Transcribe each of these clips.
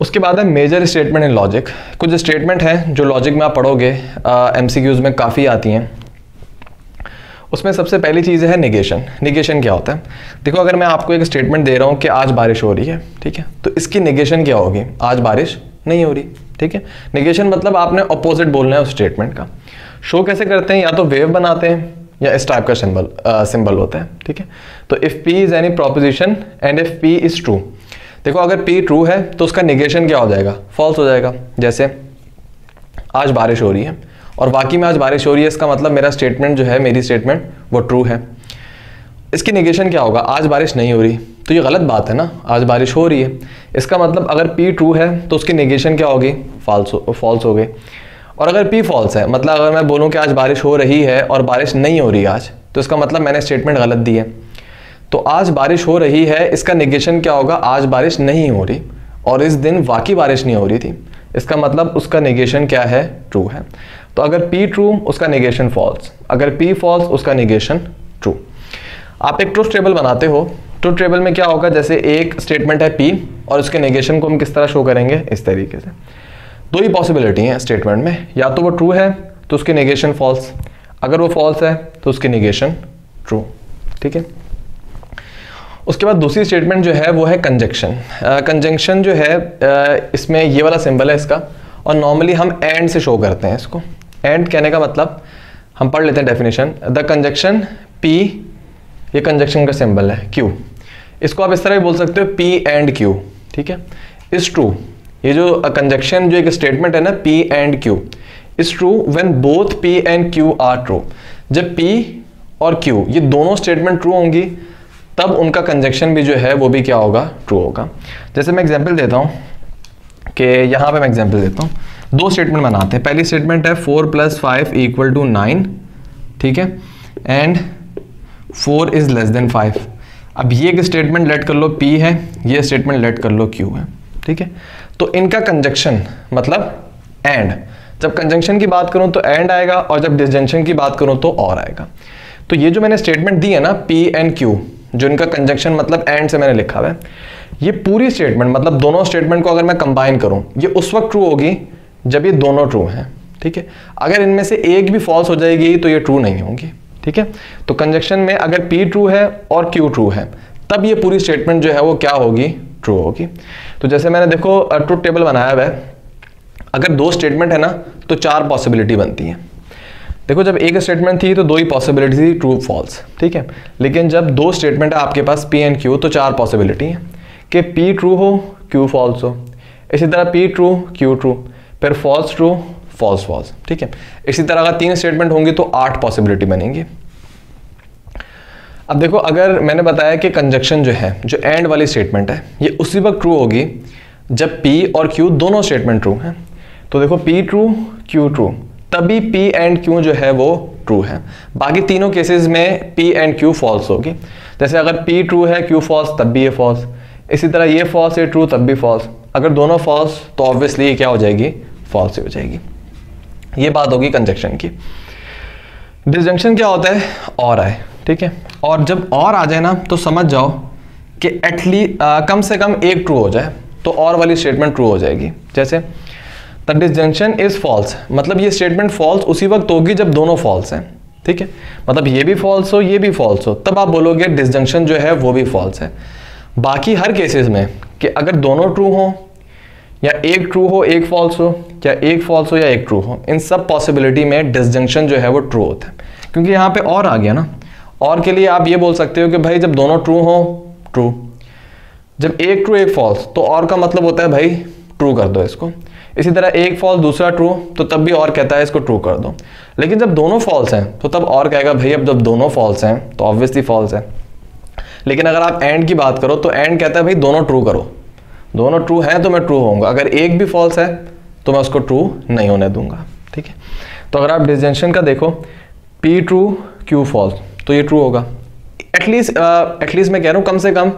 उसके बाद है मेजर स्टेटमेंट इन लॉजिक कुछ स्टेटमेंट हैं जो लॉजिक में आप पढ़ोगे एम क्यूज में काफ़ी आती हैं उसमें सबसे पहली चीज़ है निगेशन निगेशन क्या होता है देखो अगर मैं आपको एक स्टेटमेंट दे रहा हूँ कि आज बारिश हो रही है ठीक है तो इसकी निगेशन क्या होगी आज बारिश नहीं हो रही ठीक है निगेशन मतलब आपने अपोजिट बोलना है उस स्टेटमेंट का शो कैसे करते हैं या तो वेव बनाते हैं या इस टाइप का सिंबल सिंबल होता है ठीक है तो if P is any proposition and if P is true देखो अगर पी ट्रू है तो उसका निगेशन क्या हो जाएगा फॉल्स हो जाएगा जैसे आज बारिश हो रही है और वाकई में आज बारिश हो रही है इसका मतलब मेरा स्टेटमेंट जो है मेरी स्टेटमेंट वो ट्रू है इसकी निगेशन क्या होगा आज बारिश नहीं हो रही तो ये गलत बात है ना आज बारिश हो रही है इसका मतलब अगर पी ट्रू है तो उसकी निगेशन क्या होगी फॉल्स फॉल्स हो गई और अगर पी फॉल्स है मतलब अगर मैं बोलूँ कि आज बारिश हो रही है और बारिश नहीं हो रही आज तो इसका मतलब मैंने स्टेटमेंट गलत दी है तो आज बारिश हो रही है इसका निगेशन क्या होगा आज बारिश नहीं हो रही और इस दिन वाकई बारिश नहीं हो रही थी इसका मतलब उसका निगेशन क्या है ट्रू है तो अगर पी ट्रू उसका निगेशन फॉल्स अगर पी फॉल्स उसका निगेशन ट्रू आप एक ट्रूथ टेबल बनाते हो ट्रूथ टेबल में क्या होगा जैसे एक स्टेटमेंट है पी और उसके निगेशन को हम किस तरह शो करेंगे इस तरीके से दो ही पॉसिबिलिटी हैं स्टेटमेंट में या तो वो ट्रू है तो उसकी निगेशन फॉल्स अगर वो फॉल्स है तो उसकी निगेशन ट्रू ठीक है उसके बाद दूसरी स्टेटमेंट जो है वो है कंजक्शन कंजंक्शन uh, जो है uh, इसमें ये वाला सिंबल है इसका और नॉर्मली हम एंड से शो करते हैं इसको एंड कहने का मतलब हम पढ़ लेते हैं डेफिनेशन द कंजक्शन पी ये कंजक्शन का सिंबल है क्यू इसको आप इस तरह भी बोल सकते हो पी एंड क्यू ठीक है इज ट्रू ये जो कंजक्शन uh, जो एक स्टेटमेंट है ना P and Q is true when both P and Q are true जब पी और क्यू ये दोनों स्टेटमेंट ट्रू होंगी तब उनका कंजक्शन भी जो है वो भी क्या होगा ट्रू होगा जैसे मैं एग्जाम्पल देता हूँ कि यहाँ पे मैं एग्जाम्पल देता हूँ दो स्टेटमेंट बनाते हैं पहली स्टेटमेंट है four plus five equal to nine ठीक है and four is less than five अब ये एक स्टेटमेंट लेट कर लो पी है ये स्टेटमेंट लेट कर लो क्यू है ठीक है तो इनका कंजक्शन मतलब एंड जब कंजंक्शन की बात करूं तो एंड आएगा और जब डिजंक्शन की बात करूं तो और आएगा तो ये जो मैंने स्टेटमेंट दी है ना पी एंड क्यू जो इनका कंजक्शन मतलब एंड से मैंने लिखा हुआ है ये पूरी स्टेटमेंट मतलब दोनों स्टेटमेंट को अगर मैं कंबाइन करूं ये उस वक्त ट्रू होगी जब ये दोनों ट्रू हैं ठीक है अगर इनमें से एक भी फॉल्स हो जाएगी तो ये ट्रू नहीं होगी ठीक है तो कंजक्शन में अगर पी ट्रू है और क्यू ट्रू है तब ये पूरी स्टेटमेंट जो है वो क्या होगी ट्रू होगी तो जैसे मैंने देखो ट्रूथ टेबल बनाया हुआ है अगर दो स्टेटमेंट है ना तो चार पॉसिबिलिटी बनती है देखो जब एक स्टेटमेंट थी तो दो ही पॉसिबिलिटी थी ट्रू फॉल्स ठीक है लेकिन जब दो स्टेटमेंट है आपके पास पी एंड क्यू तो चार पॉसिबिलिटी है कि पी ट्रू हो क्यू फॉल्स हो इसी तरह पी ट्रू क्यू ट्रू फिर फॉल्स ट्रू फॉल्स फॉल्स ठीक है इसी तरह अगर तीन स्टेटमेंट होंगी तो आठ पॉसिबिलिटी बनेंगी अब देखो अगर मैंने बताया कि कंजक्शन जो है जो एंड वाली स्टेटमेंट है ये उसी वक्त ट्रू होगी जब पी और क्यू दोनों स्टेटमेंट ट्रू हैं तो देखो पी ट्रू क्यू ट्रू तभी पी एंड क्यू जो है वो ट्रू है बाकी तीनों केसेस में पी एंड क्यू फॉल्स होगी जैसे अगर पी ट्रू है क्यू फॉल्स तब भी ये फॉल्स इसी तरह ये फॉल्स ये ट्रू तब भी फॉल्स अगर दोनों फॉल्स तो ऑब्वियसली ये क्या हो जाएगी फॉल्स ही हो जाएगी ये बात होगी कंजक्शन की डिजंक्शन क्या होता है और आए ठीक है और जब और आ जाए ना तो समझ जाओ कि एटली कम से कम एक ट्रू हो जाए तो और वाली स्टेटमेंट ट्रू हो जाएगी जैसे द इज फॉल्स मतलब ये स्टेटमेंट फॉल्स उसी वक्त होगी जब दोनों फॉल्स हैं ठीक है मतलब ये भी फॉल्स हो ये भी फॉल्स हो तब आप बोलोगे डिसजंक्शन जो है वो भी फॉल्स है बाकी हर केसेस में कि अगर दोनों ट्रू हों या एक ट्रू हो एक फॉल्स हो या एक फॉल्स हो या एक ट्रू हो इन सब पॉसिबिलिटी में डिसजंक्शन जो है वो ट्रू होता है क्योंकि यहाँ पे और आ गया ना और के लिए आप ये बोल सकते हो कि भाई जब दोनों ट्रू हो ट्रू जब एक ट्रू एक फॉल्स तो और का मतलब होता है भाई ट्रू कर दो इसको इसी तरह एक फॉल्स दूसरा ट्रू तो तब भी और कहता है इसको ट्रू कर दो लेकिन जब दोनों फॉल्स हैं तो तब और कहेगा भाई अब जब दोनों फॉल्स हैं तो ऑब्वियसली फॉल्स है लेकिन अगर आप एंड की बात करो तो एंड कहता है भाई दोनों ट्रू करो दोनों ट्रू हैं तो मैं ट्रू होऊंगा अगर एक भी फॉल्स है तो मैं उसको ट्रू नहीं होने दूंगा ठीक है तो अगर आप डिजेंशन का देखो पी ट्रू क्यू फॉल्स तो ये ट्रू होगा एटलीस्ट एटलीस्ट मैं कह रहा हूँ कम से कम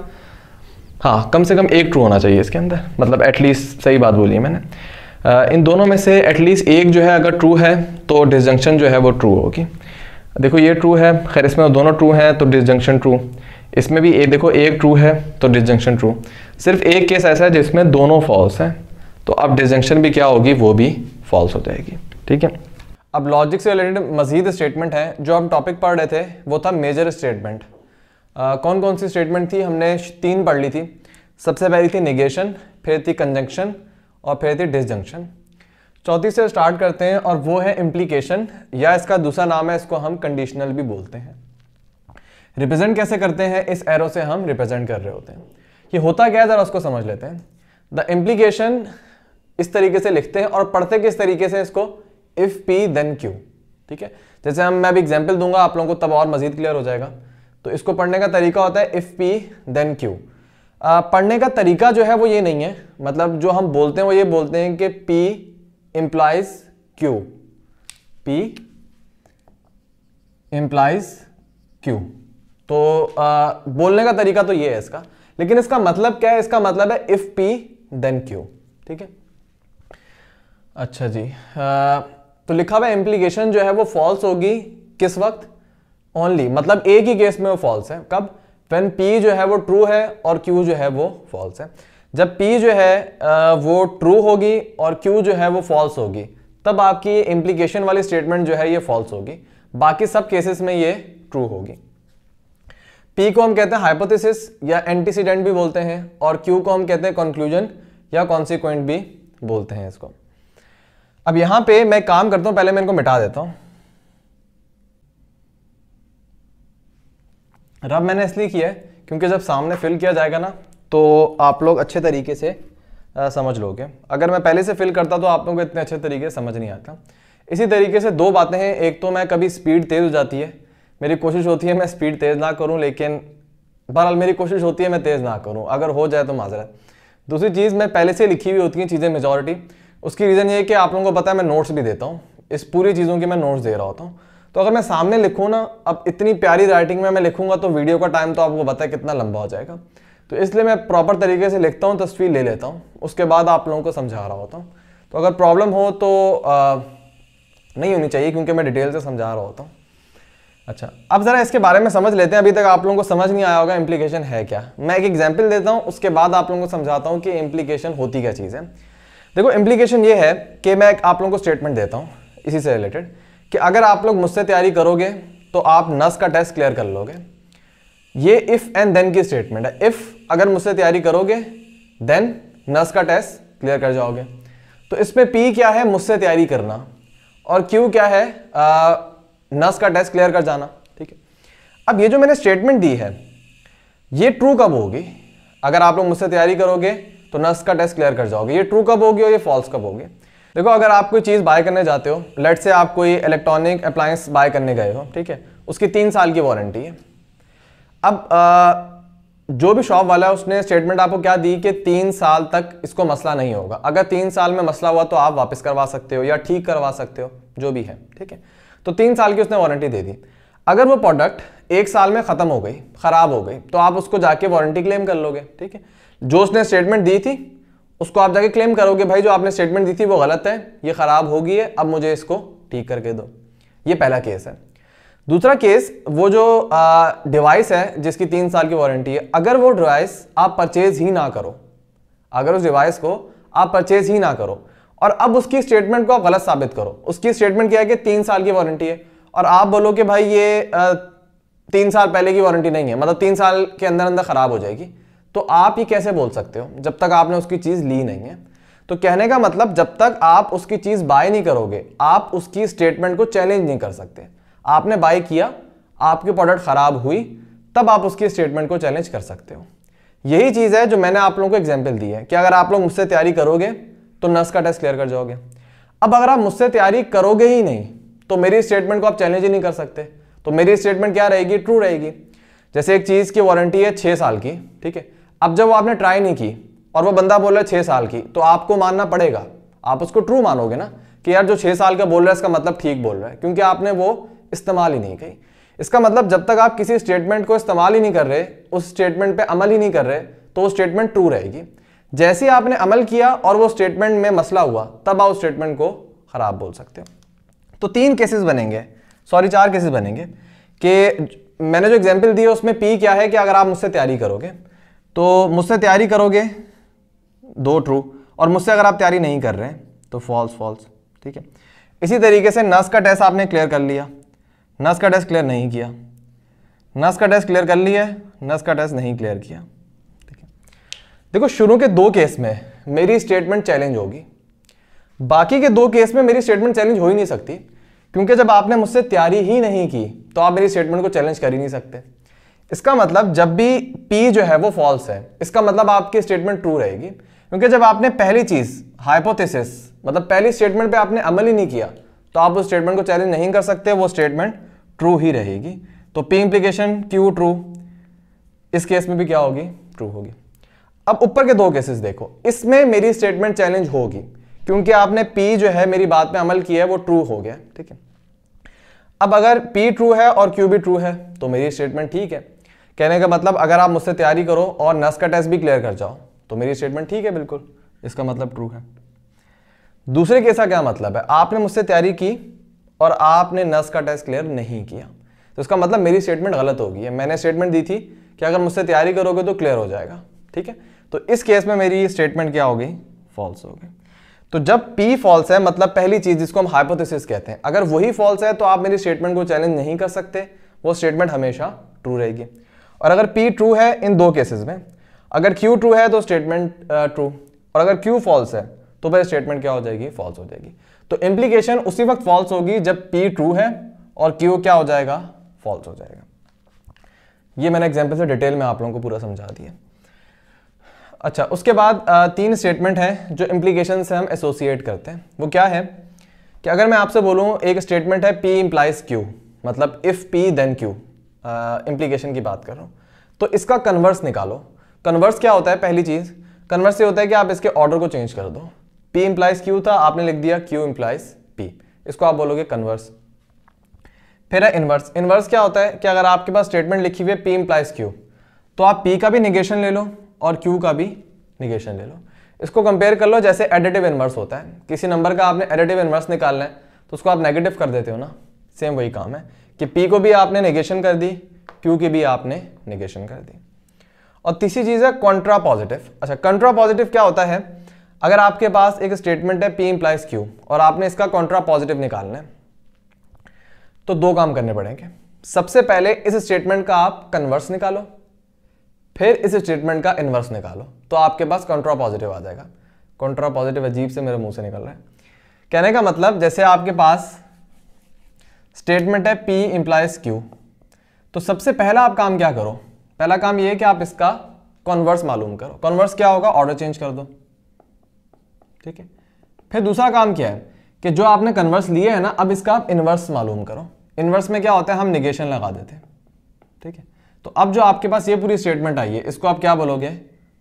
हाँ कम से कम एक ट्रू होना चाहिए इसके अंदर मतलब एटलीस्ट सही बात बोली है मैंने इन दोनों में से एटलीस्ट एक जो है अगर ट्रू है तो डिसजंक्शन जो है वो ट्रू होगी देखो ये ट्रू है खैर इसमें तो दोनों ट्रू हैं तो डिसजंक्शन ट्रू इसमें भी एक देखो एक ट्रू है तो डिसजंक्शन ट्रू सिर्फ एक केस ऐसा है जिसमें दोनों फॉल्स हैं तो अब डिसजंक्शन भी क्या होगी वो भी फॉल्स हो जाएगी ठीक है अब लॉजिक से रिलेटेड मजीद स्टेटमेंट है जो हम टॉपिक पढ़ रहे थे वो था मेजर स्टेटमेंट कौन कौन सी स्टेटमेंट थी हमने तीन पढ़ ली थी सबसे पहली थी निगेशन फिर थी कंजंक्शन और फिर थी डिसजंक्शन चौथी से स्टार्ट करते हैं और वो है इम्प्लीकेशन या इसका दूसरा नाम है इसको हम कंडीशनल भी बोलते हैं रिप्रेजेंट कैसे करते हैं इस एरो से हम रिप्रेजेंट कर रहे होते हैं ये होता क्या है ज़रा उसको समझ लेते हैं द इम्प्लीकेशन इस तरीके से लिखते हैं और पढ़ते किस तरीके से इसको इफ़ पी देन क्यू ठीक है जैसे हम मैं अभी एग्जाम्पल दूंगा आप लोगों को तब और मजीद क्लियर हो जाएगा तो इसको पढ़ने का तरीका होता है इफ़ पी देन क्यू आ, पढ़ने का तरीका जो है वो ये नहीं है मतलब जो हम बोलते हैं वो ये बोलते हैं कि P implies Q P implies Q तो आ, बोलने का तरीका तो ये है इसका लेकिन इसका मतलब क्या है इसका मतलब है इफ P देन Q ठीक है अच्छा जी आ, तो लिखा हुआ इम्प्लीकेशन जो है वो फॉल्स होगी किस वक्त ओनली मतलब एक ही केस में वो फॉल्स है कब वेन पी जो है वो ट्रू है और क्यू जो है वो फॉल्स है जब पी जो है वो ट्रू होगी और क्यू जो है वो फॉल्स होगी तब आपकी इम्प्लीकेशन वाली स्टेटमेंट जो है ये फॉल्स होगी बाकी सब केसेस में ये ट्रू होगी पी को हम कहते हैं हाइपोथेसिस या एंटीसीडेंट भी बोलते हैं और क्यू को हम कहते हैं कंक्लूजन या कॉन्सिक्वेंट भी बोलते हैं इसको अब यहां पे मैं काम करता हूं पहले मैं इनको मिटा देता हूं रब मैंने इसलिए किया है क्योंकि जब सामने फिल किया जाएगा ना तो आप लोग अच्छे तरीके से आ, समझ लोगे अगर मैं पहले से फिल करता तो आप लोग को इतने अच्छे तरीके से समझ नहीं आता इसी तरीके से दो बातें हैं एक तो मैं कभी स्पीड तेज़ हो जाती है मेरी कोशिश होती है मैं स्पीड तेज़ ना करूँ लेकिन बहरहाल मेरी कोशिश होती है मैं तेज़ ना करूँ अगर हो जाए तो माजरत दूसरी चीज़ मैं पहले से लिखी हुई होती हैं चीज़ें मेजॉरिटी उसकी रीज़न ये है कि आप लोगों को पता है मैं नोट्स भी देता हूँ इस पूरी चीज़ों की मैं नोट्स दे रहा होता हूँ तो अगर मैं सामने लिखूँ ना अब इतनी प्यारी राइटिंग में मैं लिखूंगा तो वीडियो का टाइम तो आपको पता है कितना लंबा हो जाएगा तो इसलिए मैं प्रॉपर तरीके से लिखता हूँ तस्वीर ले लेता हूँ उसके बाद आप लोगों को समझा रहा होता हूँ तो अगर प्रॉब्लम हो तो आ, नहीं होनी चाहिए क्योंकि मैं डिटेल से समझा रहा होता हूँ अच्छा अब ज़रा इसके बारे में समझ लेते हैं अभी तक आप लोगों को समझ नहीं आया होगा इम्प्लीकेशन है क्या मैं एक एग्जाम्पल देता हूँ उसके बाद आप लोगों को समझाता हूँ कि इम्प्लीकेशन होती क्या चीज़ है देखो इम्प्लीकेशन ये है कि मैं आप लोगों को स्टेटमेंट देता हूँ इसी से रिलेटेड कि अगर आप लोग मुझसे तैयारी करोगे तो आप नस का टेस्ट क्लियर कर लोगे ये इफ़ एंड देन की स्टेटमेंट है इफ़ अगर मुझसे तैयारी करोगे देन नस का टेस्ट क्लियर कर जाओगे तो इसमें पी क्या है मुझसे तैयारी करना और क्यू क्या है आ, नस का टेस्ट क्लियर कर जाना ठीक है अब ये जो मैंने स्टेटमेंट दी है ये ट्रू कब होगी अगर आप लोग मुझसे तैयारी करोगे तो नस का टेस्ट क्लियर कर जाओगे ये ट्रू कब होगी और ये फॉल्स कब होगी देखो अगर आप कोई चीज़ बाय करने जाते हो लेट से आप कोई इलेक्ट्रॉनिक अप्लायंस बाय करने गए हो ठीक है उसकी तीन साल की वारंटी है अब आ, जो भी शॉप वाला है उसने स्टेटमेंट आपको क्या दी कि तीन साल तक इसको मसला नहीं होगा अगर तीन साल में मसला हुआ तो आप वापस करवा सकते हो या ठीक करवा सकते हो जो भी है ठीक है तो तीन साल की उसने वारंटी दे दी अगर वो प्रोडक्ट एक साल में ख़त्म हो गई ख़राब हो गई तो आप उसको जाके वारंटी क्लेम कर लोगे ठीक है जो उसने स्टेटमेंट दी थी उसको आप जाके क्लेम करोगे भाई जो आपने स्टेटमेंट दी थी वो गलत है ये ख़राब हो गई है अब मुझे इसको ठीक करके दो ये पहला केस है दूसरा केस वो जो डिवाइस है जिसकी तीन साल की वारंटी है अगर वो डिवाइस आप परचेज ही ना करो अगर उस डिवाइस को आप परचेज ही ना करो और अब उसकी स्टेटमेंट को आप गलत साबित करो उसकी स्टेटमेंट क्या है कि तीन साल की वारंटी है और आप बोलो कि भाई ये आ, तीन साल पहले की वारंटी नहीं है मतलब तीन साल के अंदर अंदर ख़राब हो जाएगी तो आप ये कैसे बोल सकते हो जब तक आपने उसकी चीज़ ली नहीं है तो कहने का मतलब जब तक आप उसकी चीज़ बाय नहीं करोगे आप उसकी स्टेटमेंट को चैलेंज नहीं कर सकते आपने बाय किया आपकी प्रोडक्ट ख़राब हुई तब आप उसकी स्टेटमेंट को चैलेंज कर सकते हो यही चीज़ है जो मैंने आप लोगों को एग्जाम्पल दी है कि अगर आप लोग मुझसे तैयारी करोगे तो नर्स का टेस्ट क्लियर कर जाओगे अब अगर आप मुझसे तैयारी करोगे ही नहीं तो मेरी स्टेटमेंट को आप चैलेंज ही नहीं कर सकते तो मेरी स्टेटमेंट क्या रहेगी ट्रू रहेगी जैसे एक चीज़ की वारंटी है छः साल की ठीक है अब जब वो आपने ट्राई नहीं की और वो बंदा बोल रहा है छः साल की तो आपको मानना पड़ेगा आप उसको ट्रू मानोगे ना कि यार जो छः साल का बोल रहा है इसका मतलब ठीक बोल रहा है क्योंकि आपने वो इस्तेमाल ही नहीं की इसका मतलब जब तक आप किसी स्टेटमेंट को इस्तेमाल ही नहीं कर रहे उस स्टेटमेंट पर अमल ही नहीं कर रहे तो वो स्टेटमेंट ट्रू रहेगी जैसे ही आपने अमल किया और वो स्टेटमेंट में मसला हुआ तब आप उस स्टेटमेंट को ख़राब बोल सकते हो तो तीन केसेस बनेंगे सॉरी चार केसेस बनेंगे कि मैंने जो एग्जाम्पल दिए उसमें पी क्या है कि अगर आप मुझसे तैयारी करोगे तो मुझसे तैयारी करोगे दो ट्रू और मुझसे अगर आप तैयारी नहीं कर रहे हैं तो फॉल्स फॉल्स ठीक है इसी तरीके से नस का टेस्ट आपने क्लियर कर लिया नस का टेस्ट क्लियर नहीं किया नस का टेस्ट क्लियर कर लिया नस का टेस्ट नहीं क्लियर किया ठीक है देखो शुरू के दो केस में मेरी स्टेटमेंट चैलेंज होगी बाकी के दो केस में मेरी स्टेटमेंट चैलेंज हो ही नहीं सकती क्योंकि जब आपने मुझसे तैयारी ही नहीं की तो आप मेरी स्टेटमेंट को चैलेंज कर ही नहीं सकते इसका मतलब जब भी P जो है वो फॉल्स है इसका मतलब आपकी स्टेटमेंट ट्रू रहेगी क्योंकि जब आपने पहली चीज़ हाइपोथेसिस मतलब पहली स्टेटमेंट पे आपने अमल ही नहीं किया तो आप उस स्टेटमेंट को चैलेंज नहीं कर सकते वो स्टेटमेंट ट्रू ही रहेगी तो P इम्प्लीकेशन Q ट्रू इस केस में भी क्या होगी ट्रू होगी अब ऊपर के दो केसेस देखो इसमें मेरी स्टेटमेंट चैलेंज होगी क्योंकि आपने P जो है मेरी बात पर अमल किया है वो ट्रू हो गया ठीक है अब अगर P ट्रू है और Q भी ट्रू है तो मेरी स्टेटमेंट ठीक है कहने का मतलब अगर आप मुझसे तैयारी करो और नस का टेस्ट भी क्लियर कर जाओ तो मेरी स्टेटमेंट ठीक है बिल्कुल इसका मतलब ट्रू है दूसरे केस का क्या मतलब है आपने मुझसे तैयारी की और आपने नस का टेस्ट क्लियर नहीं किया तो इसका मतलब मेरी स्टेटमेंट गलत होगी मैंने स्टेटमेंट दी थी कि अगर मुझसे तैयारी करोगे तो क्लियर हो जाएगा ठीक है तो इस केस में मेरी स्टेटमेंट क्या होगी फॉल्स होगी तो जब P फॉल्स है मतलब पहली चीज जिसको हम हाइपोथेसिस कहते हैं अगर वही फॉल्स है तो आप मेरी स्टेटमेंट को चैलेंज नहीं कर सकते वो स्टेटमेंट हमेशा ट्रू रहेगी और अगर P ट्रू है इन दो केसेस में अगर Q ट्रू है तो स्टेटमेंट ट्रू uh, और अगर Q फॉल्स है तो फिर स्टेटमेंट क्या हो जाएगी फॉल्स हो जाएगी तो इम्प्लीकेशन उसी वक्त फॉल्स होगी जब P ट्रू है और Q क्या हो जाएगा फॉल्स हो जाएगा ये मैंने एग्जाम्पल से डिटेल में आप लोगों को पूरा समझा दिया अच्छा उसके बाद uh, तीन स्टेटमेंट हैं जो इम्प्लीकेशन से हम एसोसिएट करते हैं वो क्या है कि अगर मैं आपसे बोलूँ एक स्टेटमेंट है P इम्प्लाइज Q मतलब if P then Q implication की बात कर रहा हूँ तो इसका कन्वर्स निकालो कन्वर्स क्या होता है पहली चीज़ कन्वर्स ये होता है कि आप इसके ऑर्डर को चेंज कर दो P इम्प्लाइज Q था आपने लिख दिया Q इम्प्लाइज P इसको आप बोलोगे कन्वर्स फिर है इन्वर्स इन्वर्स क्या होता है कि अगर आपके पास स्टेटमेंट लिखी हुई है P इम्प्लाइज Q तो आप P का भी निगेशन ले लो और Q का भी निगेशन ले लो इसको कंपेयर कर लो जैसे एडिटिव इन्वर्स होता है किसी नंबर का आपने एडिटिव इन्वर्स निकालना है तो उसको आप नेगेटिव कर देते हो ना सेम वही काम है कि पी को भी आपने निगेशन कर दी क्यू की भी आपने निगेशन कर दी और तीसरी चीज़ है कॉन्ट्रा पॉजिटिव अच्छा कंट्रा पॉजिटिव क्या होता है अगर आपके पास एक स्टेटमेंट है पी इंप्लाइज क्यू और आपने इसका कॉन्ट्रा पॉजिटिव निकालना है तो दो काम करने पड़ेंगे सबसे पहले इस स्टेटमेंट का आप कन्वर्स निकालो फिर इस स्टेटमेंट का इन्वर्स निकालो तो आपके पास कॉन्ट्रा पॉजिटिव आ जाएगा कॉन्ट्रा पॉजिटिव अजीब से मेरे मुंह से निकल रहा है कहने का मतलब जैसे आपके पास स्टेटमेंट है पी इंप्लाइज क्यू तो सबसे पहला आप काम क्या करो पहला काम यह है कि आप इसका कॉन्वर्स मालूम करो कॉन्वर्स क्या होगा ऑर्डर चेंज कर दो ठीक है फिर दूसरा काम क्या है कि जो आपने कन्वर्स लिए है ना अब इसका आप इन्वर्स मालूम करो इन्वर्स में क्या होता है हम निगेशन लगा देते हैं ठीक है तो अब जो आपके पास ये पूरी स्टेटमेंट आई है इसको आप क्या बोलोगे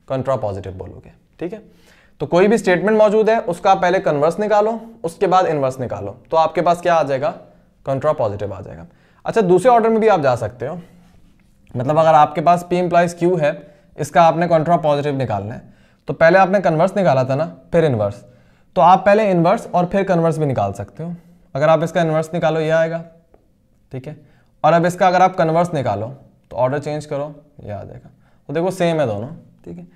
कंट्रा पॉजिटिव बोलोगे ठीक है तो कोई भी स्टेटमेंट मौजूद है उसका पहले कन्वर्स निकालो उसके बाद इन्वर्स निकालो तो आपके पास क्या आ जाएगा कंट्रा पॉजिटिव आ जाएगा अच्छा दूसरे ऑर्डर में भी आप जा सकते हो मतलब अगर आपके पास पी इम्प्लाइज क्यू है इसका आपने कंट्रा पॉजिटिव निकालना है तो पहले आपने कन्वर्स निकाला था ना फिर इन्वर्स तो आप पहले इन्वर्स और फिर कन्वर्स भी निकाल सकते हो अगर आप इसका इन्वर्स निकालो यह आएगा ठीक है और अब इसका अगर आप कन्वर्स निकालो तो ऑर्डर चेंज करो यह आ जाएगा तो देखो सेम है दोनों ठीक है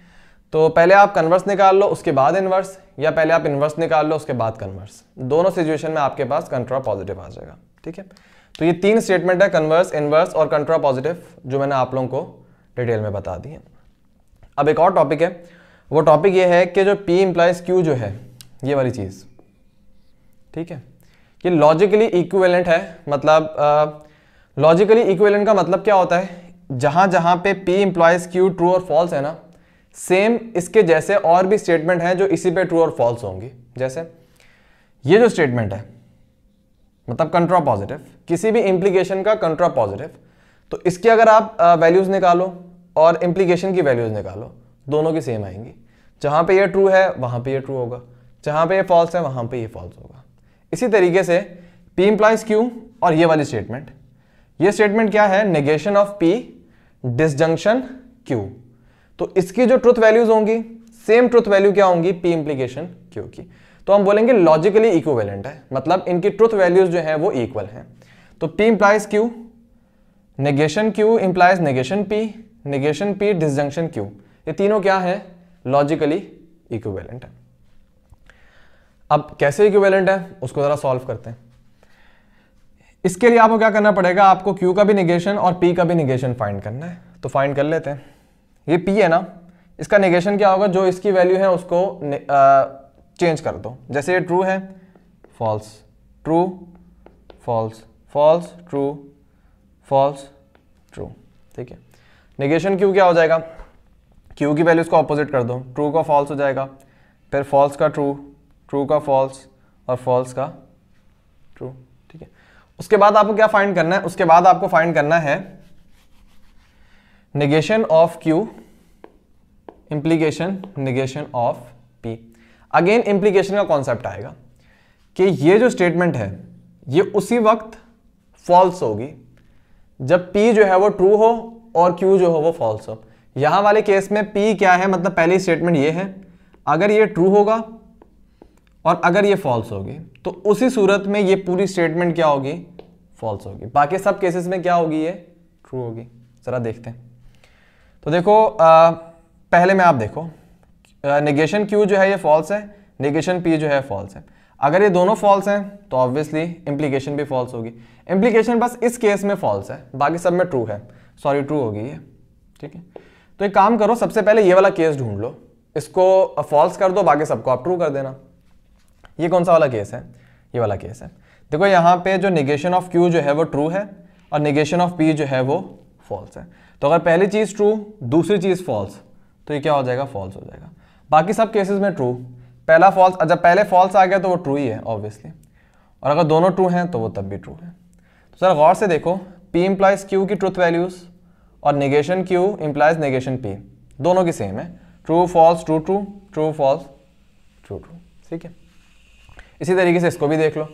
तो पहले आप कन्वर्स निकाल लो उसके बाद इन्वर्स या पहले आप इन्वर्स निकाल लो उसके बाद कन्वर्स दोनों सिचुएशन में आपके पास कंट्रा पॉजिटिव आ जाएगा ठीक है तो ये तीन स्टेटमेंट है कन्वर्स इन्वर्स और कंट्रा पॉजिटिव जो मैंने आप लोगों को डिटेल में बता दी है अब एक और टॉपिक है वो टॉपिक ये है कि जो पी इम्प्लाइज क्यू जो है ये वाली चीज़ ठीक है ये लॉजिकली इक्वेलेंट है मतलब लॉजिकली इक्वेलेंट का मतलब क्या होता है जहाँ जहाँ पे पी इम्प्लाइज क्यू ट्रू और फॉल्स है ना सेम इसके जैसे और भी स्टेटमेंट हैं जो इसी पे ट्रू और फॉल्स होंगी जैसे ये जो स्टेटमेंट है मतलब कंट्रा पॉजिटिव किसी भी इम्प्लीकेशन का कंट्रा पॉजिटिव तो इसके अगर आप वैल्यूज़ निकालो और इम्प्लीकेशन की वैल्यूज़ निकालो दोनों की सेम आएंगी जहाँ पे ये ट्रू है वहाँ पे ये ट्रू होगा जहाँ पे ये फॉल्स है वहाँ पे ये फॉल्स होगा इसी तरीके से P इम्प्लाइज Q और ये वाली स्टेटमेंट ये स्टेटमेंट क्या है negation of P disjunction Q तो इसकी जो ट्रुथ वैल्यूज होंगी सेम ट्रुथ वैल्यू क्या होंगी पी इम्प्लीकेशन क्यू की तो हम बोलेंगे लॉजिकली इक्विवेलेंट है मतलब इनकी ट्रुथ वैल्यूज जो है वो इक्वल हैं तो P implies Q negation Q implies negation P negation P disjunction Q ये तीनों क्या है लॉजिकली इक्विवेलेंट है अब कैसे इक्विवेलेंट है उसको ज़रा सॉल्व करते हैं इसके लिए आपको क्या करना पड़ेगा आपको क्यू का भी निगेशन और पी का भी निगेशन फाइंड करना है तो फाइंड कर लेते हैं ये पी है ना इसका नेगेशन क्या होगा जो इसकी वैल्यू है उसको चेंज कर दो जैसे ये ट्रू है false true false false true false true ठीक है नेगेशन क्यू क्या हो जाएगा क्यू की वैल्यू उसको ऑपोजिट कर दो ट्रू का फॉल्स हो जाएगा फिर फॉल्स का ट्रू ट्रू का फॉल्स और फॉल्स का ट्रू ठीक है उसके बाद आपको क्या फाइंड करना है उसके बाद आपको फाइंड करना है negation of q implication negation of p again implication का कॉन्सेप्ट आएगा कि ये जो स्टेटमेंट है ये उसी वक्त फॉल्स होगी जब p जो है वो ट्रू हो और q जो हो वो फॉल्स हो यहाँ वाले केस में p क्या है मतलब पहली स्टेटमेंट ये है अगर ये ट्रू होगा और अगर ये फॉल्स होगी तो उसी सूरत में ये पूरी स्टेटमेंट क्या होगी फॉल्स होगी बाकी सब केसेस में क्या होगी ये ट्रू होगी ज़रा देखते हैं तो देखो आ, पहले में आप देखो निगेशन क्यू जो है ये फॉल्स है निगेशन पी जो है फॉल्स है अगर ये दोनों फॉल्स हैं तो ऑब्वियसली इम्प्लीकेशन भी फॉल्स होगी इम्प्लीकेशन बस इस केस में फॉल्स है बाकी सब में ट्रू है सॉरी ट्रू होगी ये ठीक है तो एक काम करो सबसे पहले ये वाला केस ढूंढ लो इसको फॉल्स कर दो बाकी सबको आप ट्रू कर देना ये कौन सा वाला केस है ये वाला केस है देखो यहाँ पे जो निगेशन ऑफ क्यू जो है वो ट्रू है और निगेशन ऑफ पी जो है वो फॉल्स है तो अगर पहली चीज़ ट्रू दूसरी चीज़ फॉल्स तो ये क्या हो जाएगा फॉल्स हो जाएगा बाकी सब केसेस में ट्रू पहला फॉल्स अच्छा, जब पहले फॉल्स आ गया तो वो ट्रू ही है ऑब्वियसली और अगर दोनों ट्रू हैं तो वो तब भी ट्रू है तो सर गौर से देखो पी इम्प्लाइज क्यू की ट्रूथ वैल्यूज़ और negation Q implies negation P दोनों की सेम है true false true true true false true true ठीक है इसी तरीके से इसको भी देख लो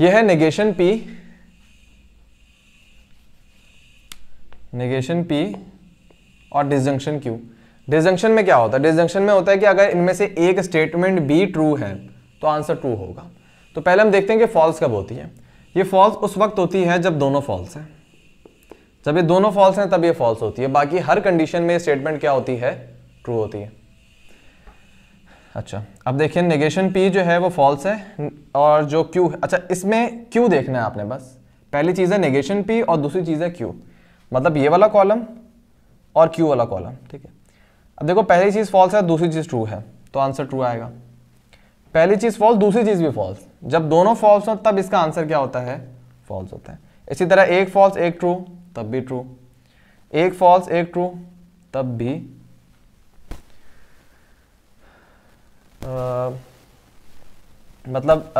ये है निगेशन पी नेगेशन पी और डिजंक्शन क्यू डिजंक्शन में क्या होता है डिजंक्शन में होता है कि अगर इनमें से एक स्टेटमेंट बी ट्रू है तो आंसर ट्रू होगा तो पहले हम देखते हैं कि फॉल्स कब होती है ये फॉल्स उस वक्त होती है जब दोनों फॉल्स हैं जब ये दोनों फॉल्स हैं तब ये फॉल्स होती है बाकी हर कंडीशन में ये स्टेटमेंट क्या होती है ट्रू होती है अच्छा अब देखिए नेगेशन पी जो है वो फॉल्स है और जो क्यू अच्छा इसमें क्यू देखना है आपने बस पहली चीज़ है नेगेशन पी और दूसरी चीज़ है क्यू मतलब ये वाला कॉलम और क्यू वाला कॉलम ठीक है अब देखो पहली चीज़ फॉल्स है दूसरी चीज़ ट्रू है तो आंसर ट्रू आएगा पहली चीज़ फॉल्स दूसरी चीज़ भी फॉल्स जब दोनों फॉल्स हो तब इसका आंसर क्या होता है फॉल्स होता है इसी तरह एक फॉल्स एक ट्रू तब भी ट्रू एक फॉल्स एक ट्रू तब भी आ, मतलब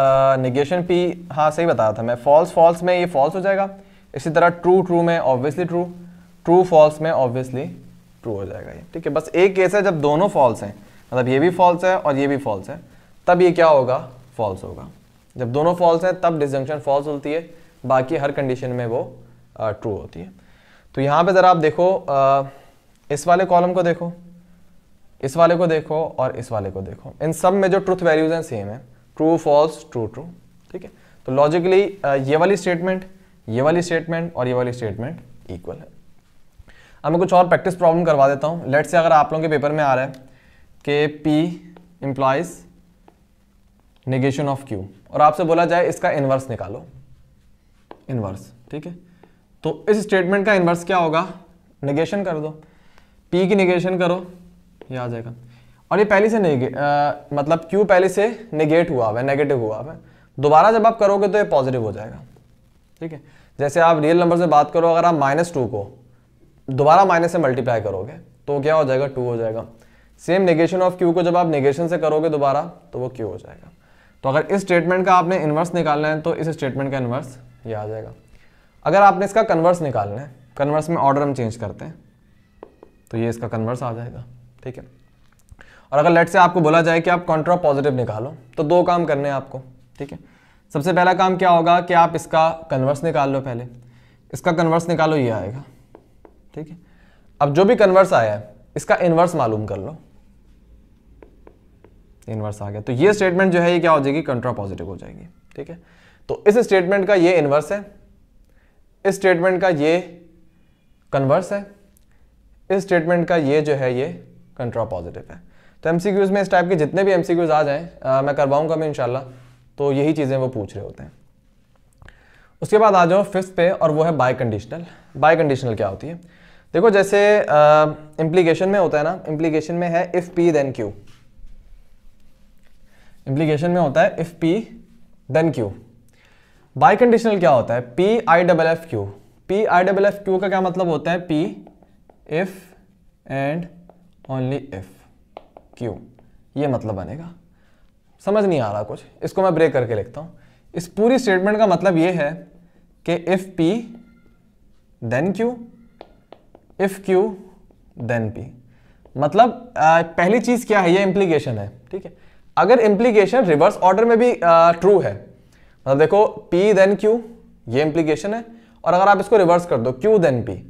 निगेशन पी हाँ सही बताया था मैं फॉल्स फॉल्स में ये फॉल्स हो जाएगा इसी तरह ट्रू ट्रू में ऑब्वियसली ट्रू ट्रू फॉल्स में ऑब्वियसली ट्रू हो जाएगा ये ठीक है बस एक केस है जब दोनों फॉल्स हैं मतलब ये भी फॉल्स है और ये भी फॉल्स है तब ये क्या होगा फॉल्स होगा जब दोनों फॉल्स हैं तब डिसजंक्शन फॉल्स होती है बाकी हर कंडीशन में वो ट्रू होती है तो यहाँ पे ज़रा आप देखो आ, इस वाले कॉलम को देखो इस वाले को देखो और इस वाले को देखो इन सब में जो ट्रूथ वैल्यूज़ हैं सेम है ट्रू फॉल्स ट्रू ट्रू ठीक है तो लॉजिकली ये वाली स्टेटमेंट ये वाली स्टेटमेंट और ये वाली स्टेटमेंट इक्वल है अब मैं कुछ और प्रैक्टिस प्रॉब्लम करवा देता हूँ लेट से अगर आप लोगों के पेपर में आ रहा है कि P implies negation of Q और आपसे बोला जाए इसका इन्वर्स निकालो इन्वर्स ठीक है तो इस स्टेटमेंट का इन्वर्स क्या होगा नेगेशन कर दो पी की निगेशन करो ये आ जाएगा और ये पहले से नेगे आ, मतलब क्यू पहले से नेगेट हुआ हुआ है नेगेटिव हुआ हुआ है दोबारा जब आप करोगे तो ये पॉजिटिव हो जाएगा ठीक है जैसे आप रियल नंबर से बात करो अगर आप माइनस टू को दोबारा माइनस से मल्टीप्लाई करोगे तो क्या हो जाएगा टू हो जाएगा सेम नेगेशन ऑफ क्यू को जब आप नेगेशन से करोगे दोबारा तो वो क्यू हो जाएगा तो अगर इस स्टेटमेंट का आपने इन्वर्स निकालना है तो इस स्टेटमेंट का इन्वर्स ये आ जाएगा अगर आपने इसका कन्वर्स निकालना है कन्वर्स में ऑर्डर हम चेंज करते हैं तो ये इसका कन्वर्स आ जाएगा ठीक है और अगर लेट से आपको बोला जाए कि आप कॉन्ट्रा पॉजिटिव निकालो तो दो काम करने हैं आपको ठीक है सबसे पहला काम क्या होगा कि आप इसका कन्वर्स निकाल लो पहले इसका कन्वर्स निकालो ये आएगा ठीक है अब जो भी कन्वर्स आया है इसका इन्वर्स मालूम कर लो इन्वर्स आ गया तो ये स्टेटमेंट जो है ये क्या हो जाएगी कंट्रा पॉजिटिव हो जाएगी ठीक है तो इस स्टेटमेंट का ये इन्वर्स है इस स्टेटमेंट का ये कन्वर्स है इस स्टेटमेंट का ये जो है ये कंट्रा पॉजिटिव है तो एमसीक्यूज में इस टाइप के जितने भी एमसीक्यूज आ जाएं आ, मैं करवाऊंगा मैं इंशाल्लाह तो यही चीज़ें वो पूछ रहे होते हैं उसके बाद आ जाओ फिफ्थ पे और वो है बाय कंडीशनल बाय कंडीशनल क्या होती है देखो जैसे इम्प्लीकेशन में होता है ना इम्प्लीकेशन में है if P then Q implication में होता है if P then Q biconditional क्या होता है P I double F Q P I double F Q का क्या मतलब होता है P if and only if Q ये मतलब बनेगा समझ नहीं आ रहा कुछ इसको मैं ब्रेक करके लिखता हूँ इस पूरी स्टेटमेंट का मतलब ये है कि if P then Q if Q then P मतलब पहली चीज़ क्या है ये इम्प्लीकेशन है ठीक है अगर इम्प्लीकेशन रिवर्स ऑर्डर में भी ट्रू है मतलब देखो पी देन क्यू ये इम्प्लीकेशन है और अगर आप इसको रिवर्स कर दो क्यू देन पी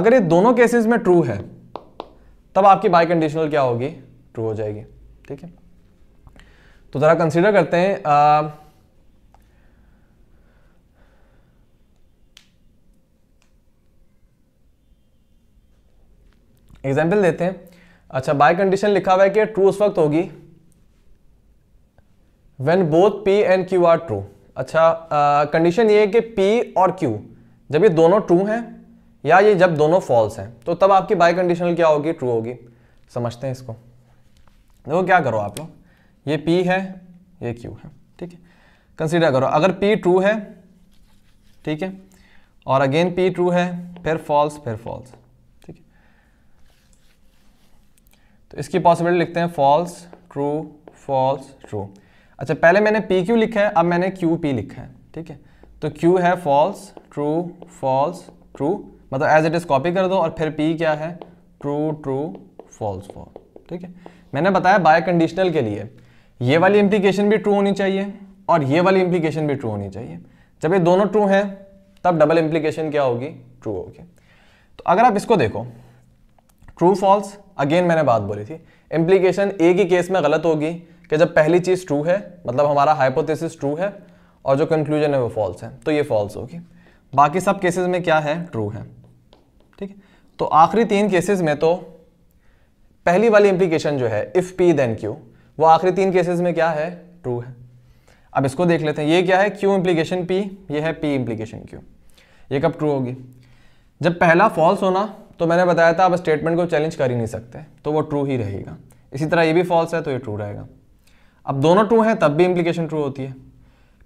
अगर ये दोनों केसेस में ट्रू है तब आपकी बाई कंडीशनल क्या होगी ट्रू हो जाएगी ठीक है तो ज़रा कंसिडर करते हैं आ, एग्जाम्पल देते हैं अच्छा बाय कंडीशन लिखा हुआ है कि ट्रू उस वक्त होगी when both P and Q are true अच्छा कंडीशन ये है कि पी और क्यू जब ये दोनों ट्रू हैं या ये जब दोनों फॉल्स हैं तो तब आपकी बाय कंडीशनल क्या होगी ट्रू होगी समझते हैं इसको देखो क्या करो आप लोग ये P है ये Q है ठीक है कंसीडर करो अगर P ट्रू है ठीक है और अगेन P ट्रू है फिर फॉल्स फिर फॉल्स ठीक है तो इसकी पॉसिबिलिटी लिखते हैं फॉल्स ट्रू फॉल्स ट्रू अच्छा पहले मैंने पी क्यू लिखा है अब मैंने क्यू पी लिखा है ठीक है तो क्यू है फॉल्स ट्रू फॉल्स ट्रू मतलब एज इट इज़ कॉपी कर दो और फिर पी क्या है ट्रू ट्रू फॉल्स फॉल ठीक है मैंने बताया बाय कंडीशनल के लिए ये वाली इंप्लीकेशन भी ट्रू होनी चाहिए और ये वाली इंप्लीकेशन भी ट्रू होनी चाहिए जब ये दोनों ट्रू हैं तब डबल इम्प्लीकेशन क्या होगी ट्रू होगी तो अगर आप इसको देखो ट्रू फॉल्स अगेन मैंने बात बोली थी इम्प्लीकेशन एक ही केस में गलत होगी कि जब पहली चीज़ ट्रू है मतलब हमारा हाइपोथेसिस ट्रू है और जो कंक्लूजन है वो फॉल्स है तो ये फॉल्स होगी बाकी सब केसेस में क्या है ट्रू है ठीक है तो आखिरी तीन केसेस में तो पहली वाली इम्प्लीकेशन जो है इफ़ पी देन क्यू वो आखिरी तीन केसेस में क्या है ट्रू है अब इसको देख लेते हैं ये क्या है क्यू इम्प्लीकेशन पी ये है पी इम्प्लीकेशन क्यू ये कब ट्रू होगी जब पहला फॉल्स होना तो मैंने बताया था आप स्टेटमेंट को चैलेंज कर ही नहीं सकते तो वो ट्रू ही रहेगा इसी तरह ये भी फॉल्स है तो ये ट्रू रहेगा अब दोनों ट्रू हैं तब भी इम्प्लीकेशन ट्रू होती है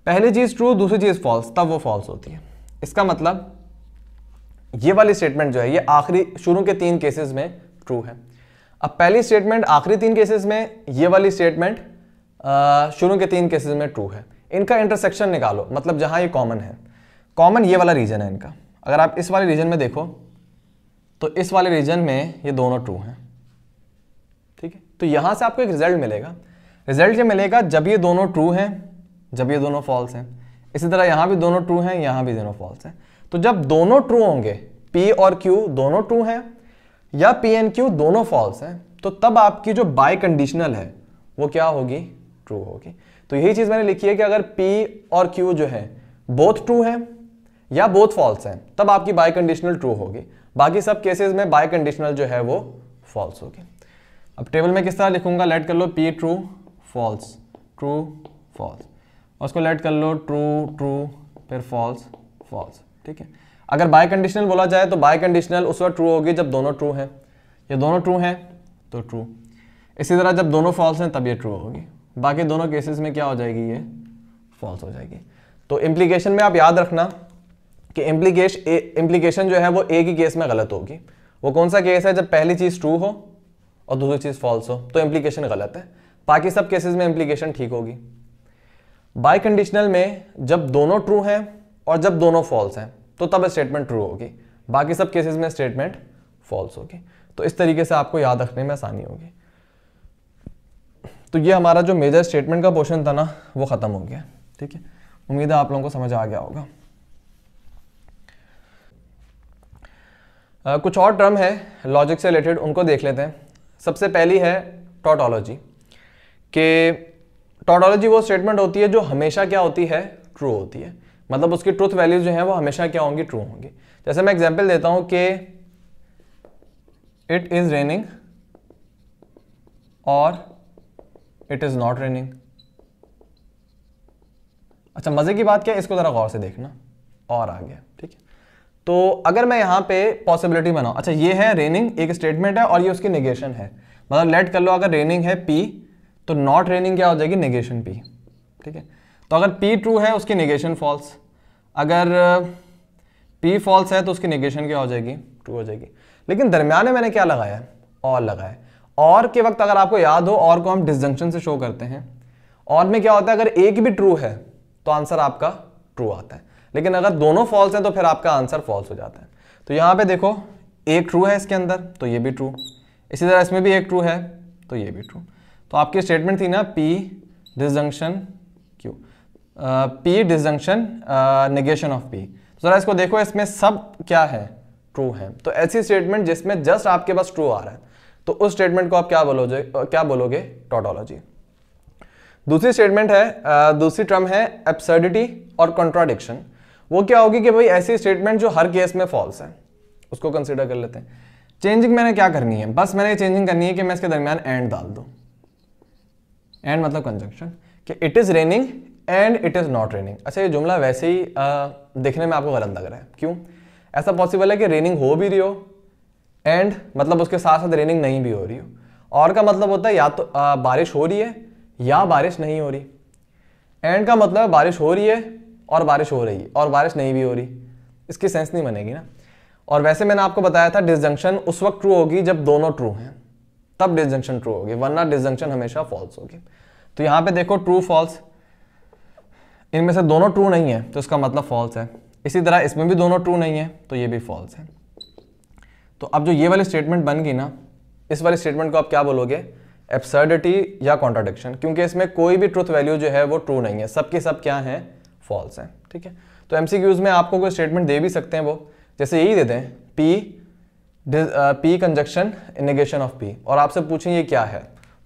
पहली चीज़ ट्रू दूसरी चीज़ फॉल्स तब वो फॉल्स होती है इसका मतलब ये वाली स्टेटमेंट जो है ये आखिरी शुरू के तीन केसेस में ट्रू है अब पहली स्टेटमेंट आखिरी तीन केसेस में ये वाली स्टेटमेंट शुरू के तीन केसेस में ट्रू है इनका इंटरसेक्शन निकालो मतलब जहाँ ये कॉमन है कॉमन ये वाला रीजन है इनका अगर आप इस वाले रीजन में देखो तो इस वाले रीजन में ये दोनों ट्रू हैं ठीक है तो यहाँ से आपको एक रिजल्ट मिलेगा रिजल्ट ये मिलेगा जब ये दोनों ट्रू हैं जब ये दोनों फॉल्स हैं इसी तरह यहाँ भी दोनों ट्रू हैं यहाँ भी दोनों फॉल्स हैं तो जब दोनों ट्रू होंगे पी और क्यू दोनों ट्रू हैं या पी एंड क्यू दोनों फॉल्स हैं तो तब आपकी जो बाय कंडीशनल है वो क्या होगी ट्रू होगी तो यही चीज़ मैंने लिखी है कि अगर पी और क्यू जो है बोथ ट्रू हैं या बोथ फॉल्स हैं तब आपकी बाय कंडीशनल ट्रू होगी बाकी सब केसेस में बाय कंडीशनल जो है वो फॉल्स होगी अब टेबल में किस तरह लिखूंगा लेट कर लो P true false true false उसको लेट कर लो ट्रू ट्रू फिर फॉल्स फॉल्स ठीक है अगर बाय कंडीशनल बोला जाए तो बाय कंडीशनल उस वक्त ट्रू होगी जब दोनों ट्रू हैं ये दोनों ट्रू हैं तो ट्रू इसी तरह जब दोनों फॉल्स हैं तब ये ट्रू होगी बाकी दोनों केसेस में क्या हो जाएगी ये फॉल्स हो जाएगी तो इम्प्लीकेशन में आप याद रखना कि इम्प्लीकेश इम्प्लीकेशन जो है वो एक ही केस में गलत होगी वो कौन सा केस है जब पहली चीज़ ट्रू हो और दूसरी चीज़ फॉल्स हो तो इम्प्लीकेशन गलत है बाकी सब केसेस में इम्प्लीकेशन ठीक होगी बाई कंडीशनल में जब दोनों ट्रू हैं और जब दोनों फॉल्स हैं तो तब स्टेटमेंट ट्रू होगी बाकी सब केसेस में स्टेटमेंट फॉल्स होगी तो इस तरीके से आपको याद रखने में आसानी होगी तो ये हमारा जो मेजर स्टेटमेंट का पोर्शन था ना वो ख़त्म हो गया ठीक है उम्मीद है आप लोगों को समझ आ गया होगा कुछ और टर्म है लॉजिक से रिलेटेड उनको देख लेते हैं सबसे पहली है टोटोलॉजी के टोटोलॉजी वो स्टेटमेंट होती है जो हमेशा क्या होती है ट्रू होती है मतलब उसकी ट्रुथ वैल्यूज जो हैं वो हमेशा क्या होंगी ट्रू होंगी जैसे मैं एग्जाम्पल देता हूं कि इट इज़ रेनिंग और इट इज़ नॉट रेनिंग अच्छा मज़े की बात क्या है इसको ज़रा गौर से देखना और आ गया ठीक है तो अगर मैं यहां पे पॉसिबिलिटी बनाऊ अच्छा ये है रेनिंग एक स्टेटमेंट है और ये उसकी निगेशन है मतलब लेट कर लो अगर रेनिंग है पी तो नॉट रेनिंग क्या हो जाएगी निगेशन पी ठीक है तो अगर P ट्रू है उसकी निगेशन फॉल्स अगर P फॉल्स है तो उसकी निगेशन क्या हो जाएगी ट्रू हो जाएगी लेकिन दरमियान में मैंने क्या लगाया है और लगाया और के वक्त अगर आपको याद हो और को हम डिसजंक्शन से शो करते हैं और में क्या होता है अगर एक भी ट्रू है तो आंसर आपका ट्रू आता है लेकिन अगर दोनों फॉल्स हैं तो फिर आपका आंसर फॉल्स हो जाता है तो यहाँ पे देखो एक ट्रू है इसके अंदर तो ये भी ट्रू इसी तरह इसमें भी एक ट्रू है तो ये भी ट्रू तो आपकी स्टेटमेंट थी ना P disjunction P disjunction negation of P जरा इसको देखो इसमें सब क्या है ट्रू है तो ऐसी स्टेटमेंट जिसमें जस्ट आपके पास ट्रू आ रहा है तो उस स्टेटमेंट को आप क्या बोलोगे क्या बोलोगे टोटोलॉजी दूसरी स्टेटमेंट है uh, दूसरी टर्म है एब्सर्डिटी और कॉन्ट्राडिक्शन वो क्या होगी कि भाई ऐसी स्टेटमेंट जो हर केस में फॉल्स है उसको कंसिडर कर लेते हैं चेंजिंग मैंने क्या करनी है बस मैंने चेंजिंग करनी है कि मैं इसके दरमियान एंड डाल दू एंड मतलब कंजक्शन कि it is raining and it is not raining अच्छा ये जुमला वैसे ही आ, देखने में आपको गलत लग रहा है क्यों ऐसा पॉसिबल है कि रेनिंग हो भी रही हो एंड मतलब उसके साथ साथ रेनिंग नहीं भी हो रही हो और का मतलब होता है या तो आ, बारिश हो रही है या बारिश नहीं हो रही एंड का मतलब बारिश हो रही है और बारिश हो रही है और बारिश नहीं भी हो रही इसकी सेंस नहीं बनेगी ना और वैसे मैंने आपको बताया था डिसजंक्शन उस वक्त ट्रू होगी जब दोनों ट्रू हैं तब डिसजंक्शन ट्रू होगी वरना डिसजंक्शन हमेशा फॉल्स होगी तो यहाँ पे देखो ट्रू फॉल्स इनमें से दोनों ट्रू नहीं है तो इसका मतलब फॉल्स है इसी तरह इसमें भी दोनों ट्रू नहीं है तो ये भी फॉल्स है तो अब जो ये वाली स्टेटमेंट बन गई ना इस वाली स्टेटमेंट को आप क्या बोलोगे एब्सर्डिटी या कॉन्ट्राडिक्शन क्योंकि इसमें कोई भी ट्रूथ वैल्यू जो है वो ट्रू नहीं है सबके सब क्या हैं फॉल्स हैं ठीक है तो एम में आपको कोई स्टेटमेंट दे भी सकते हैं वो जैसे यही देते हैं P P conjunction negation of P और आपसे पूछें ये क्या है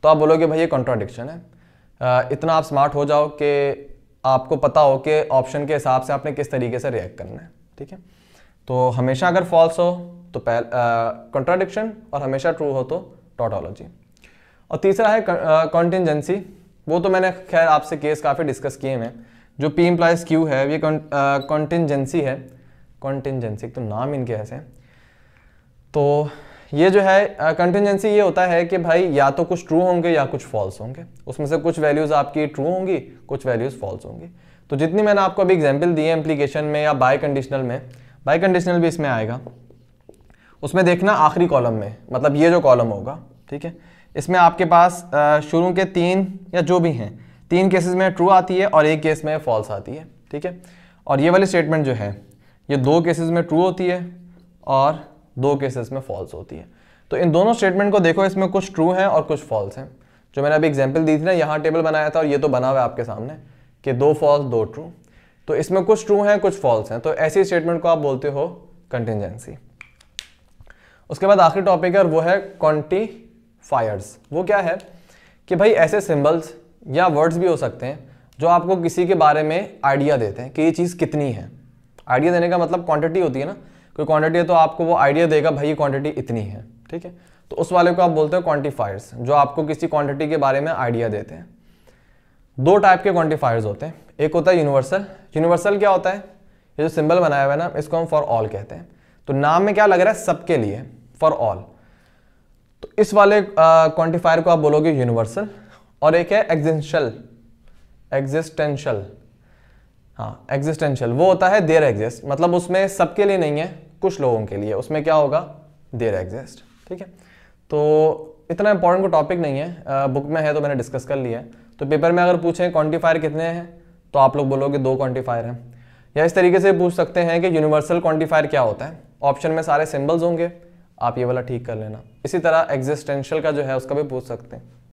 तो आप बोलोगे भाई ये कॉन्ट्राडिक्शन है uh, इतना आप स्मार्ट हो जाओ कि आपको पता हो कि ऑप्शन के हिसाब से आपने किस तरीके से रिएक्ट करना है ठीक है तो हमेशा अगर फॉल्स हो तो कॉन्ट्राडिक्शन और हमेशा ट्रू हो तो टॉटोलॉजी और तीसरा है कॉन्टिजेंसी वो तो मैंने खैर आपसे केस काफ़ी डिस्कस किए हैं जो पी एम्प्लाइज क्यू है ये कॉन्टिजेंसी है कॉन्टिजेंसी तो नाम इनके ऐसे हैं तो ये जो है कंटिजेंसी uh, ये होता है कि भाई या तो कुछ ट्रू होंगे या कुछ फॉल्स होंगे उसमें से कुछ वैल्यूज़ आपकी ट्रू होंगी कुछ वैल्यूज़ फॉल्स होंगी तो जितनी मैंने आपको अभी एग्जाम्पल दी है एम्प्लीकेशन में या बाई कंडीशनल में बाई कंडीशनल भी इसमें आएगा उसमें देखना आखिरी कॉलम में मतलब ये जो कॉलम होगा ठीक है इसमें आपके पास शुरू के तीन या जो भी हैं तीन केसेस में ट्रू आती है और एक केस में फॉल्स आती है ठीक है और ये वाली स्टेटमेंट जो है ये दो केसेस में ट्रू होती है और दो केसेस में फॉल्स होती है तो इन दोनों स्टेटमेंट को देखो इसमें कुछ ट्रू हैं और कुछ फॉल्स हैं जो मैंने अभी एग्जाम्पल दी थी ना यहाँ टेबल बनाया था और ये तो बना हुआ है आपके सामने कि दो फॉल्स दो ट्रू तो इसमें कुछ ट्रू हैं कुछ फॉल्स हैं तो ऐसी स्टेटमेंट को आप बोलते हो कंटिजेंसी उसके बाद आखिरी टॉपिक है वो है क्वान्टिफायर्स वो क्या है कि भाई ऐसे सिम्बल्स या वर्ड्स भी हो सकते हैं जो आपको किसी के बारे में आइडिया देते हैं कि ये चीज़ कितनी है आइडिया देने का मतलब क्वांटिटी होती है ना कोई क्वांटिटी है तो आपको वो आइडिया देगा भाई ये क्वांटिटी इतनी है ठीक है तो उस वाले को आप बोलते हो क्वांटिफायर्स जो आपको किसी क्वांटिटी के बारे में आइडिया देते हैं दो टाइप के क्वांटिफायर्स होते हैं एक होता है यूनिवर्सल यूनिवर्सल क्या होता है ये जो सिंबल बनाया हुआ है ना इसको हम फॉर ऑल कहते हैं तो नाम में क्या लग रहा है सबके लिए फॉर ऑल तो इस वाले क्वांटिफायर को आप बोलोगे यूनिवर्सल और एक है एग्जिशल एग्जिस्टेंशल हाँ एग्जिस्टेंशियल वो होता है देर एग्जिस्ट मतलब उसमें सबके लिए नहीं है कुछ लोगों के लिए उसमें क्या होगा देर एग्जिस्ट ठीक है तो इतना इंपॉर्टेंट को टॉपिक नहीं है आ, बुक में है तो मैंने डिस्कस कर लिया है तो पेपर में अगर पूछें क्वान्टिफायर कितने हैं तो आप लोग बोलोगे दो क्वान्टिफायर हैं या इस तरीके से पूछ सकते हैं कि यूनिवर्सल क्वान्टिफायर क्या होता है ऑप्शन में सारे सिम्बल्स होंगे आप ये वाला ठीक कर लेना इसी तरह एग्जिस्टेंशियल का जो है उसका भी पूछ सकते हैं